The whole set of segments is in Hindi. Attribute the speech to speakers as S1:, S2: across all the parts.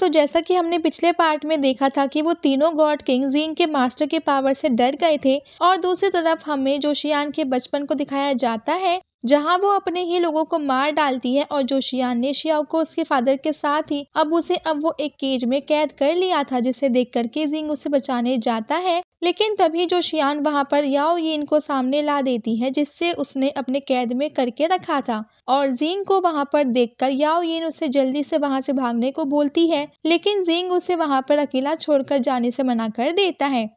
S1: तो जैसा कि हमने पिछले पार्ट में देखा था कि वो तीनों गॉड किंग जींग के मास्टर के पावर से डर गए थे और दूसरी तरफ हमें जोशियान के बचपन को दिखाया जाता है जहां वो अपने ही लोगों को मार डालती है और जोशियान ने शियाओ को उसके फादर के साथ ही अब उसे अब वो एक केज में कैद कर लिया था जिसे देख करके जिंग उसे बचाने जाता है लेकिन तभी जोशियान वहां पर याओ यीन को सामने ला देती है जिससे उसने अपने कैद में करके रखा था और जिंग को वहां पर देखकर याओ ये उसे जल्दी से वहां से भागने को बोलती है लेकिन जिंग उसे वहां पर अकेला छोड़कर जाने से मना कर देता है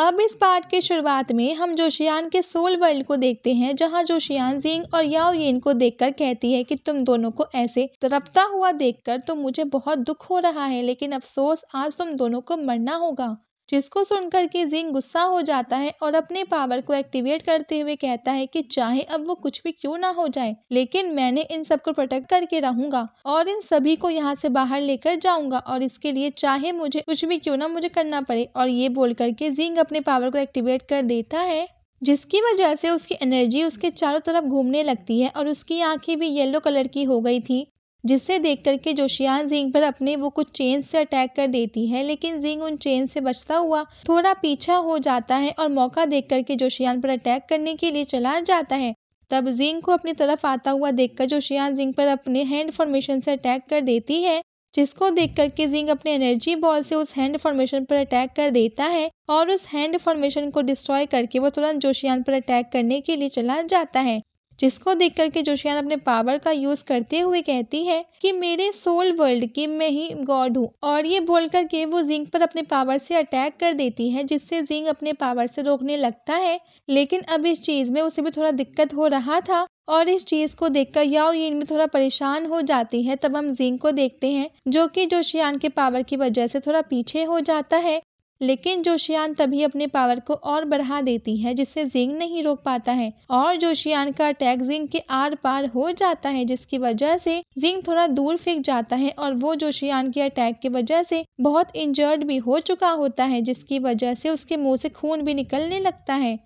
S1: अब इस पार्ट के शुरुआत में हम जोशियान के सोल वर्ल्ड को देखते हैं जहां जोशियान जिंग और याओ यिन को देखकर कहती है कि तुम दोनों को ऐसे तड़पता हुआ देखकर तो मुझे बहुत दुख हो रहा है लेकिन अफसोस आज तुम दोनों को मरना होगा जिसको सुनकर के जिंग गुस्सा हो जाता है और अपने पावर को एक्टिवेट करते हुए कहता है कि चाहे अब वो कुछ भी क्यों ना हो जाए लेकिन मैंने इन सबको प्रोटेक्ट करके रहूंगा और इन सभी को यहाँ से बाहर लेकर जाऊंगा और इसके लिए चाहे मुझे कुछ भी क्यों ना मुझे करना पड़े और ये बोल करके जिंग अपने पावर को एक्टिवेट कर देता है जिसकी वजह से उसकी एनर्जी उसके चारों तरफ घूमने लगती है और उसकी आंखें भी येलो कलर की हो गई थी जिससे देख करके जोशियान जिंग पर अपने वो कुछ चेन से अटैक कर देती है लेकिन जिंग उन चेन से बचता हुआ थोड़ा पीछा हो जाता है और मौका देख करके जोशियान पर अटैक करने के लिए चला जाता है तब जिंग को अपनी तरफ आता हुआ देखकर जोशियान जिंग पर अपने हैंड फॉर्मेशन से अटैक कर देती है जिसको देख करके जिंग अपने एनर्जी बॉल से उस हैंड फॉर्मेशन पर अटैक कर देता है और उस हैंड फॉर्मेशन को डिस्ट्रॉय करके वो तुरंत जोशियान पर अटैक करने के लिए चला जाता है जिसको देख करके जोशियान अपने पावर का यूज करते हुए कहती है कि मेरे सोल वर्ल्ड की मैं ही गॉड हूँ और ये बोल करके वो जिंग पर अपने पावर से अटैक कर देती है जिससे जिंग अपने पावर से रोकने लगता है लेकिन अब इस चीज में उसे भी थोड़ा दिक्कत हो रहा था और इस चीज को देखकर याओ ये इनमें थोड़ा परेशान हो जाती है तब हम जिंग को देखते हैं जो कि जोशियान के पावर की वजह से थोड़ा पीछे हो जाता है लेकिन जोशियान तभी अपने पावर को और बढ़ा देती है जिससे जिंग नहीं रोक पाता है और जोशियान का अटैक जिंग के आर पार हो जाता है जिसकी वजह से जिंग थोड़ा दूर फेंक जाता है और वो जोशियान के अटैक की वजह से बहुत इंजर्ड भी हो चुका होता है जिसकी वजह से उसके मुंह से खून भी निकलने लगता है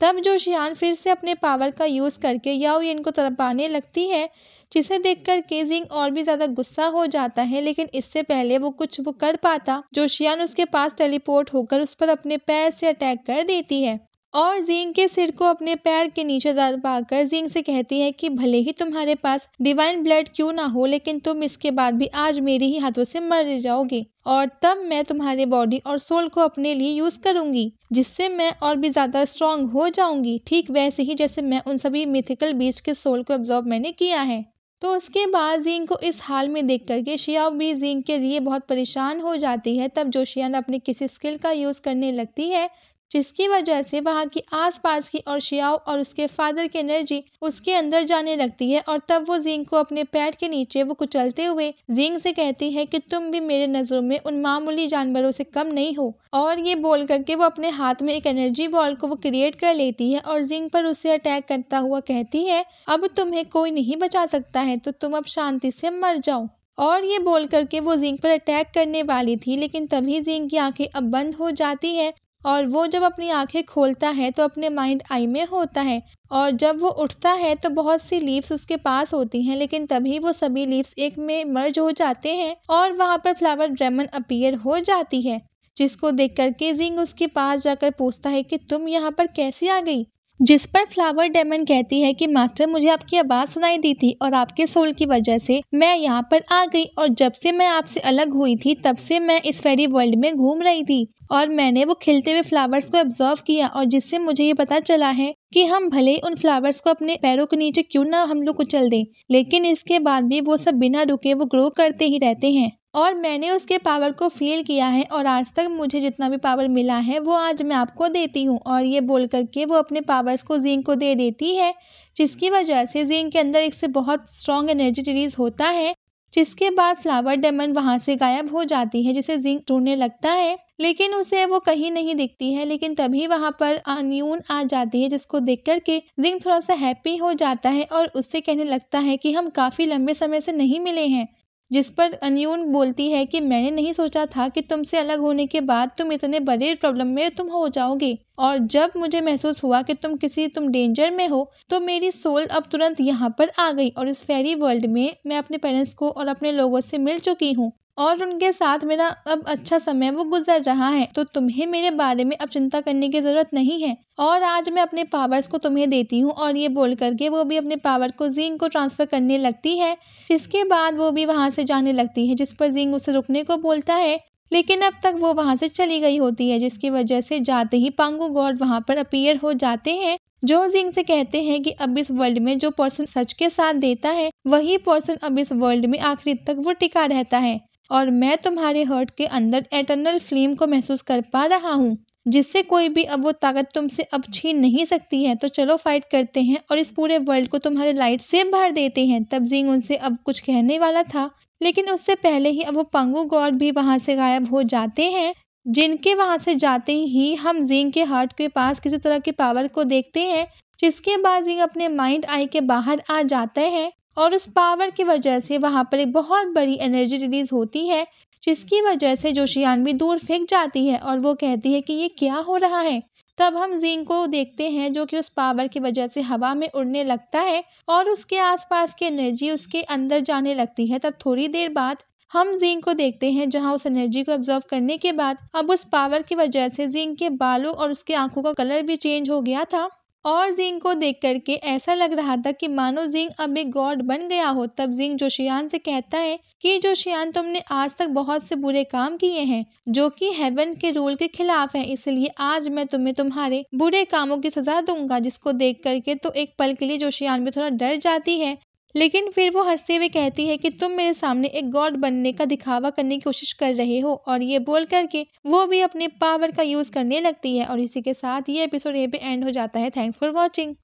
S1: तब शियान फिर से अपने पावर का यूज़ करके याओ यिन को तड़पाने लगती है जिसे देखकर केजिंग और भी ज़्यादा गुस्सा हो जाता है लेकिन इससे पहले वो कुछ वो कर पाता जोशियान उसके पास टेलीपोर्ट होकर उस पर अपने पैर से अटैक कर देती है और जिंग के सिर को अपने पैर के नीचे दबाकर जिंग से कहती है कि भले ही तुम्हारे पास डिवाइन ब्लड क्यों ना हो लेकिन तुम इसके बाद भी आज मेरे ही हाथों से मर जाओगे और तब मैं तुम्हारे बॉडी और सोल को अपने लिए यूज करूंगी जिससे मैं और भी ज्यादा स्ट्रांग हो जाऊंगी ठीक वैसे ही जैसे मैं उन सभी मिथिकल बीच के सोल को ऑब्जॉर्व मैंने किया है तो उसके बाद जिंग को इस हाल में देख करके शिया भी जिंग के लिए बहुत परेशान हो जाती है तब जोशियान अपने किसी स्किल का यूज़ करने लगती है जिसकी वजह से वहाँ की आसपास की और शियाओ और उसके फादर की एनर्जी उसके अंदर जाने लगती है और तब वो जिंग को अपने पैर के नीचे वो कुचलते हुए जिंग से कहती है कि तुम भी मेरे नज़रों में उन मामूली जानवरों से कम नहीं हो और ये बोल करके वो अपने हाथ में एक एनर्जी बॉल को वो क्रिएट कर लेती है और जिंग पर उसे अटैक करता हुआ कहती है अब तुम्हें कोई नहीं बचा सकता है तो तुम अब शांति से मर जाओ और ये बोल करके वो जिंग पर अटैक करने वाली थी लेकिन तभी जिंग की आंखें अब बंद हो जाती है और वो जब अपनी आंखें खोलता है तो अपने माइंड आई में होता है और जब वो उठता है तो बहुत सी लीव्स उसके पास होती हैं लेकिन तभी वो सभी लीव्स एक में मर्ज हो जाते हैं और वहाँ पर फ्लावर ड्रैमन अपीयर हो जाती है जिसको देख करके जिंग उसके पास जाकर पूछता है कि तुम यहाँ पर कैसे आ गई जिस पर फ्लावर डेमन कहती है कि मास्टर मुझे आपकी आवाज़ सुनाई दी थी और आपके सोल की वजह से मैं यहाँ पर आ गई और जब से मैं आपसे अलग हुई थी तब से मैं इस फेरी वर्ल्ड में घूम रही थी और मैंने वो खिलते हुए फ्लावर्स को ऑब्जर्व किया और जिससे मुझे ये पता चला है कि हम भले उन फ्लावर्स को अपने पैरों के नीचे क्यों ना हम लोग कुचल दें लेकिन इसके बाद भी वो सब बिना रुके वो ग्रो करते ही रहते हैं और मैंने उसके पावर को फील किया है और आज तक मुझे जितना भी पावर मिला है वो आज मैं आपको देती हूँ और ये बोल करके वो अपने पावर्स को जिंक को दे देती है जिसकी वजह से जिंक के अंदर एक से बहुत स्ट्रॉन्ग एनर्जी रिलीज होता है जिसके बाद फ्लावर डेमन वहाँ से गायब हो जाती है जिसे जिंक ढूंढने लगता है लेकिन उसे वो कहीं नहीं दिखती है लेकिन तभी वहाँ पर अन्यून आ जाती है जिसको देख करके जिंक थोड़ा सा हैप्पी हो जाता है और उससे कहने लगता है कि हम काफ़ी लंबे समय से नहीं मिले हैं जिस पर अन्यून बोलती है कि मैंने नहीं सोचा था कि तुमसे अलग होने के बाद तुम इतने बड़े प्रॉब्लम में तुम हो जाओगे और जब मुझे महसूस हुआ कि तुम किसी तुम डेंजर में हो तो मेरी सोल अब तुरंत यहाँ पर आ गई और इस फेरी वर्ल्ड में मैं अपने पेरेंट्स को और अपने लोगों से मिल चुकी हूँ और उनके साथ मेरा अब अच्छा समय वो गुजर रहा है तो तुम्हें मेरे बारे में अब चिंता करने की ज़रूरत नहीं है और आज मैं अपने पावर्स को तुम्हें देती हूँ और ये बोल करके वो भी अपने पावर को जिंग को ट्रांसफ़र करने लगती है जिसके बाद वो भी वहाँ से जाने लगती है जिस पर जिंग उसे रुकने को बोलता है लेकिन अब तक वो वहाँ से चली गई होती है जिसकी वजह से जाते ही पांगो गॉड वहाँ पर अपीयर हो जाते हैं जो जिंग से कहते हैं कि अब इस वर्ल्ड में जो पर्सन सच के साथ देता है वही पर्सन अब इस वर्ल्ड में आखिरी तक वो टिका रहता है और मैं तुम्हारे हर्ट के अंदर एटर्नल फ्लेम को महसूस कर पा रहा हूँ जिससे कोई भी अब वो ताकत तुमसे अब छीन नहीं सकती है तो चलो फाइट करते हैं और इस पूरे वर्ल्ड को तुम्हारे लाइट से भर देते हैं तब जिंग उनसे अब कुछ कहने वाला था लेकिन उससे पहले ही अब वो पंगू गॉड भी वहाँ से गायब हो जाते हैं जिनके वहाँ से जाते ही हम जिंग के हार्ट के पास किसी तरह के पावर को देखते हैं जिसके बाद जिंग अपने माइंड आई के बाहर आ जाते हैं और उस पावर की वजह से वहाँ पर एक बहुत बड़ी एनर्जी रिलीज़ होती है जिसकी वजह से जोशियान भी दूर फेंक जाती है और वो कहती है कि ये क्या हो रहा है तब हम जीन को देखते हैं जो कि उस पावर की वजह से हवा में उड़ने लगता है और उसके आसपास की एनर्जी उसके अंदर जाने लगती है तब थोड़ी देर बाद हम जिंक को देखते हैं जहां उस एनर्जी को ऑब्जर्व करने के बाद अब उस पावर की वजह से जिंक के बालों और उसकी आंखों का कलर भी चेंज हो गया था और जिंग को देख करके ऐसा लग रहा था कि मानो जिंग अब एक गॉड बन गया हो तब जिंग जोशियान से कहता है कि जोशियान तुमने आज तक बहुत से बुरे काम किए हैं जो कि हेवन के रूल के खिलाफ है इसलिए आज मैं तुम्हें तुम्हारे बुरे कामों की सजा दूंगा जिसको देख करके तो एक पल के लिए जोशियान भी थोड़ा डर जाती है लेकिन फिर वो हंसते हुए कहती है कि तुम मेरे सामने एक गॉड बनने का दिखावा करने की कोशिश कर रहे हो और ये बोल करके वो भी अपने पावर का यूज़ करने लगती है और इसी के साथ ये एपिसोड यहाँ पे एंड हो जाता है थैंक्स फॉर वॉचिंग